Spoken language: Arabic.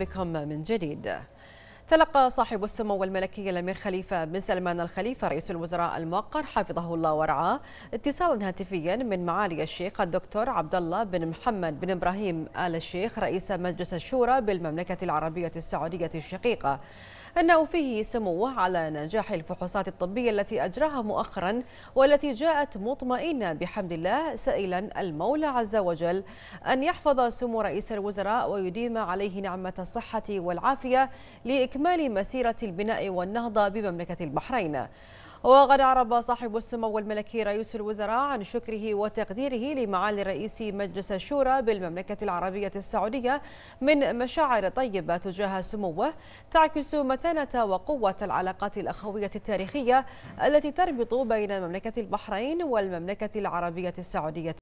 بكم من جديد تلقى صاحب السمو الملكي الامير خليفه بن سلمان الخليفه رئيس الوزراء الموقر حفظه الله ورعاه اتصالا هاتفيا من معالي الشيخ الدكتور عبد الله بن محمد بن ابراهيم ال الشيخ رئيس مجلس الشورى بالمملكه العربيه السعوديه الشقيقه أنه فيه سموه على نجاح الفحوصات الطبية التي أجراها مؤخرا والتي جاءت مطمئنة بحمد الله سائلا المولى عز وجل أن يحفظ سمو رئيس الوزراء ويديم عليه نعمة الصحة والعافية لإكمال مسيرة البناء والنهضة بمملكة البحرين وقد أعرب صاحب السمو الملكي رئيس الوزراء عن شكره وتقديره لمعالي رئيس مجلس الشورى بالمملكة العربية السعودية من مشاعر طيبة تجاه سموه تعكس متانة وقوة العلاقات الأخوية التاريخية التي تربط بين مملكة البحرين والمملكة العربية السعودية